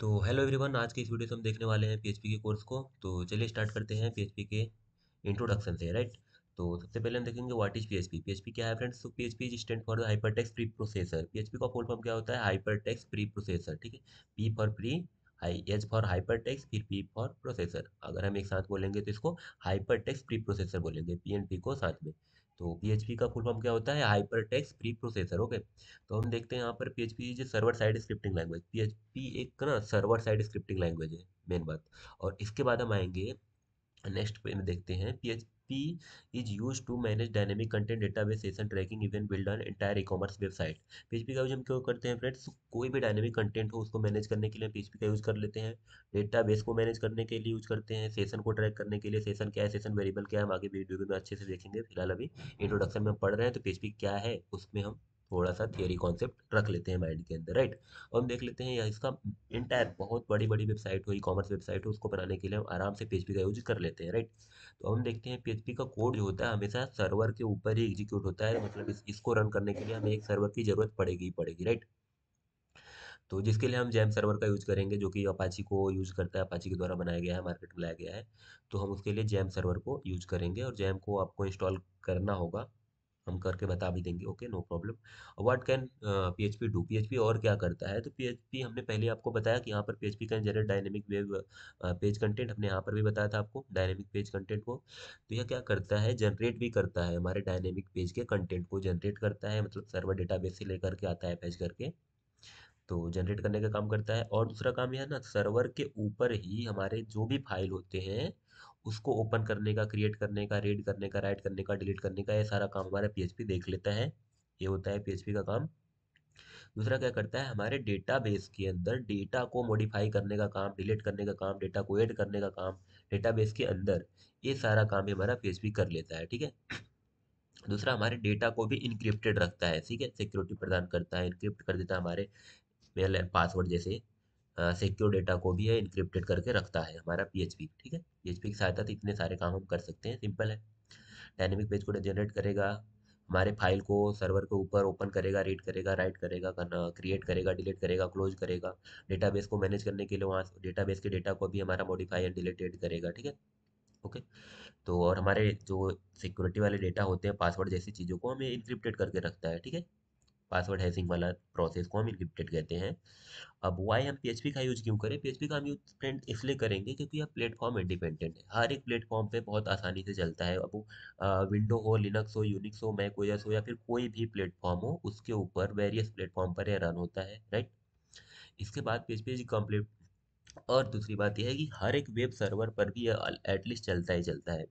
तो hello everyone आज की इस वीडियो से हम देखने वाले हैं पीएचपी के कोर्स को तो चलिए स्टार्ट करते हैं पीएचपी के इंट्रोडक्शन से राइट तो सबसे पहले हम देखेंगे व्हाट इज पीएचपी पीएचपी क्या है फ्रेंड्स तो PHP is stand for the text preprocessor PHP का फुल फॉर्म क्या होता है टेक्स प्री प्रोसेसर ठीक है P for pre hi H for hypertext फिर पी फॉर प्रोसेसर अगर हम एक साथ बोलेंगे तो इसको हाइपर टेक्स प्री प्रोसेसर बोलेंगे पी एंड पी को साथ में तो पी एच पी का फुल फॉर्म क्या होता है hypertext preprocessor okay तो हम देखते हैं यहाँ पर पी एच पी जो server side scripting language P H P एक ना सर्वर साइड स्क्रिप्टिंग लैंग्वेज है मेन बात और इसके बाद हम आएंगे नेक्स्ट पे देखते हैं P H PHP is used to manage dynamic content database session tracking even build an entire e-commerce website. PHP का यूज हम क्यों करते हैं फ्रेंड्स कोई भी डायनेमिक कंटेंट हो उसको मैनेज करने के लिए PHP का यूज कर लेते हैं डेटाबेस को मैनेज करने के लिए यूज करते हैं सेशन को ट्रैक करने के लिए सेशन क्या है सेशन वेरिएबल क्या है हम आगे वीडियो में अच्छे से देखेंगे फिलहाल अभी इंट्रोडक्शन में पढ़ रहे हैं तो PHP क्या है उसमें हम थोड़ा सा थियोरी कॉन्सेप्ट रख लेते हैं माइंड के अंदर राइट और हम देख लेते हैं यहाँ इसका इंटायर बहुत बड़ी बड़ी वेबसाइट हो ई कॉमर्स वेबसाइट हो उसको बनाने के लिए हम आराम से पीएचपी का यूज कर लेते हैं राइट तो हम देखते हैं पीएचपी का कोड जो होता है हमेशा सर्वर के ऊपर ही एग्जीक्यूट होता है मतलब इस, इसको रन करने के लिए हमें एक सर्वर की ज़रूरत पड़ेगी ही पड़ेगी राइट तो जिसके लिए हम जैम सर्वर का यूज करेंगे जो कि अपाची को यूज करता है अपाची के द्वारा बनाया गया है मार्केट में लाया गया है तो हम उसके लिए जैम सर्वर को यूज करेंगे और जैम को आपको इंस्टॉल करना होगा हम करके बता भी देंगे okay no problem what can P H P do P H P और क्या करता है तो पी एच पी हमने पहले आपको बताया कि यहाँ पर P H P can generate dynamic web page content हमने यहाँ पर भी बताया था आपको डायनेमिक पेज कंटेंट को तो यह क्या करता है जनरेट भी करता है हमारे डायनेमिक पेज के कंटेंट को जनरेट करता है मतलब सर्वर डेटाबेस से लेकर के आता है पेज करके तो जनरेट करने का काम करता है और दूसरा काम यह है ना सर्वर के ऊपर ही हमारे जो भी फाइल होते हैं उसको ओपन करने का क्रिएट करने का रीड करने का राइट करने का डिलीट करने का ये सारा काम हमारा पी देख लेता है ये होता है पी का काम दूसरा क्या करता है हमारे डेटाबेस के अंदर डेटा को मॉडिफाई करने का काम डिलीट करने का काम डेटा को ऐड करने का काम डेटाबेस के अंदर ये सारा काम हमारा पी कर लेता है ठीक है दूसरा हमारे डेटा को भी इंक्रिप्टेड रखता है ठीक है सिक्योरिटी प्रदान करता है इंक्रिप्ट कर देता है हमारे पासवर्ड जैसे सिक्योर डेटा को भी है इनक्रिप्टेड करके रखता है हमारा पीएचपी ठीक है पीएचपी की सहायता से इतने सारे काम हम कर सकते हैं सिंपल है डायनेमिक पेज को जनरेट करेगा हमारे फाइल को सर्वर के ऊपर ओपन करेगा रीड करेगा राइट करेगा करना क्रिएट करेगा डिलीट करेगा क्लोज करेगा डेटाबेस को मैनेज करने के लिए वहाँ डेटाबेस के डेटा को भी हमारा मॉडिफाई एंड डिलीटेड करेगा ठीक है ओके तो और हमारे जो सिक्योरिटी वाले डेटा होते हैं पासवर्ड जैसी चीज़ों को हमें इंक्रिप्टेड करके रखता है ठीक है पासवर्ड हैशिंग वाला प्रोसेस को हम इनक्रिप्टेड कहते हैं अब वाई हम पी का यूज़ क्यों करें पी का हम यूज फ्रेंड इसलिए करेंगे क्योंकि यह प्लेटफॉर्म इंडिपेंडेंट है हर एक प्लेटफॉर्म पे बहुत आसानी से चलता है अब विंडो हो लिनक्स हो यूनिक्स हो मैक ओएस हो या फिर कोई भी प्लेटफॉर्म हो उसके ऊपर वेरियस प्लेटफॉर्म पर यह रन होता है राइट इसके बाद एच पी कम्प्लीट और दूसरी बात यह है कि हर एक वेब सर्वर पर भी एटलीस्ट चलता ही चलता है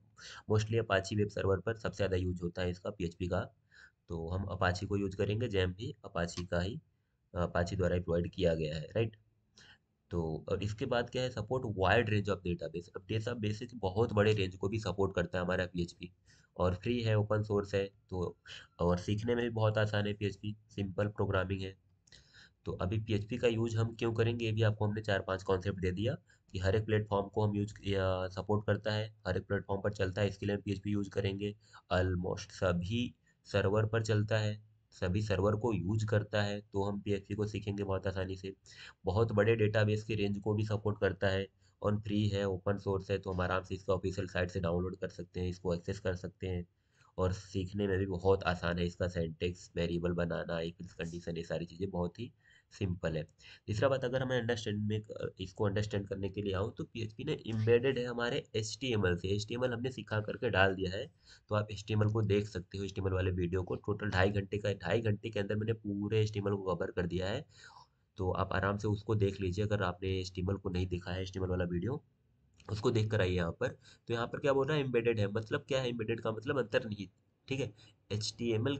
मोस्टली अपाची वेब सर्वर पर सबसे ज़्यादा यूज होता है इसका पीएचपी का तो हम अपाची को यूज करेंगे जैम भी अपाची का ही अपाची द्वारा प्रोवाइड किया गया है राइट तो और इसके बाद क्या है support wide range of database अब डेटा डेटाबेस बहुत बड़े रेंज को भी सपोर्ट करता है हमारा पी और फ्री है ओपन सोर्स है तो और सीखने में भी बहुत आसान है पी सिंपल प्रोग्रामिंग है तो अभी पी का यूज हम क्यों करेंगे ये भी आपको हमने चार पांच कॉन्सेप्ट दे दिया कि हर एक प्लेटफॉर्म को हम यूज सपोर्ट करता है हर एक प्लेटफॉर्म पर चलता है इसके लिए हम पी यूज करेंगे ऑलमोस्ट सभी सर्वर पर चलता है सभी सर्वर को यूज करता है तो हम पी को सीखेंगे बहुत आसानी से बहुत बड़े डेटाबेस के रेंज को भी सपोर्ट करता है और फ्री है ओपन सोर्स है तो हम आराम से इसका ऑफिशियल साइट से डाउनलोड कर सकते हैं इसको एक्सेस कर सकते हैं और सीखने में भी बहुत आसान है इसका सेंटेक्स वेरिएबल बनाना एक कंडीशन ये सारी चीज़ें बहुत ही सिंपल है तीसरा बात अगर हमें अंडरस्टैंड में इसको अंडरस्टैंड करने के लिए आऊँ तो पी ने इम्बेडेड है हमारे एच से एच हमने सिखा करके डाल दिया है तो आप एच को देख सकते हो एच वाले वीडियो को टोटल ढाई घंटे का ढाई घंटे के अंदर मैंने पूरे एच को कवर कर दिया है तो आप आराम से उसको देख लीजिए अगर आपने एच को नहीं देखा है एच वाला वीडियो उसको देख कर आइए यहाँ पर तो यहाँ पर क्या बोल रहा है एम्बेडेड है मतलब क्या है एम्बेडेड का मतलब अंतर्निहित ठीक है एच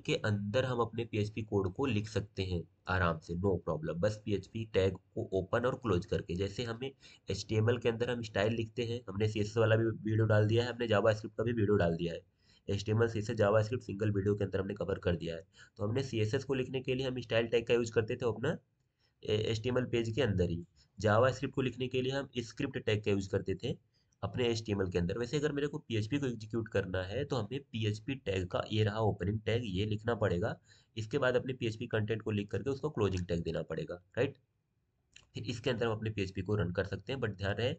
के अंदर हम अपने पी कोड को लिख सकते हैं आराम से नो प्रॉब्लम बस पी टैग को ओपन और क्लोज करके जैसे हमें एच के अंदर हम स्टाइल लिखते हैं हमने सी वाला भी वीडियो डाल दिया है हमने जावा का भी वीडियो डाल दिया है H T M L C S JavaScript single video के अंदर हमने कवर कर दिया है तो हमने सी एस एस को लिखने के लिए हम स्टाइल टैग का यूज करते थे अपना H T M L page के अंदर ही जावा स्क्रिप्ट को लिखने के लिए हम स्क्रिप्ट टैग का यूज करते थे अपने एच के अंदर वैसे अगर मेरे को पी को एग्जीक्यूट करना है तो हमें पी टैग का ये रहा ओपनिंग टैग ये लिखना पड़ेगा इसके बाद अपने पी कंटेंट को लिख करके उसको क्लोजिंग टैग देना पड़ेगा राइट फिर इसके अंदर हम अपने पी को रन कर सकते हैं बट ध्यान रहे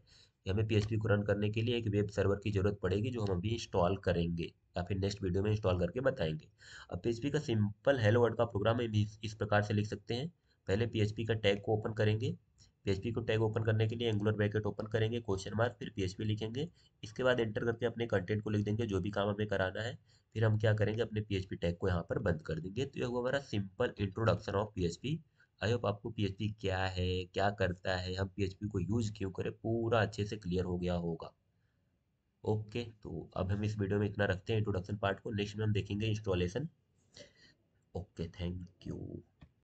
हमें पी को रन करने के लिए एक वेब सर्वर की ज़रूरत पड़ेगी जो हम अभी इंस्टॉल करेंगे या फिर नेक्स्ट वीडियो में इंस्टॉल करके बताएंगे अब पी का सिंपल हेलो वर्ड का प्रोग्राम इस प्रकार से लिख सकते हैं पहले पी का टैग को ओपन करेंगे पीएचपी को टैग ओपन करने के लिए एंगुलर ब्रैकेट ओपन करेंगे क्वेश्चन मार्क फिर पीएचपी लिखेंगे इसके बाद एंटर करके अपने कंटेंट को लिख देंगे जो भी काम हमें कराना है फिर हम क्या करेंगे अपने पीएचपी टैग को यहाँ पर बंद कर देंगे तो यह हुआ हमारा simple introduction of P I hope आपको पीएचपी क्या है क्या करता है हम पीएचपी को यूज़ क्यों करें पूरा अच्छे से क्लियर हो गया होगा ओके तो अब हम इस वीडियो में इतना रखते हैं इंट्रोडक्शन पार्ट को नेक्स्ट में हम देखेंगे इंस्टॉलेशन ओके थैंक यू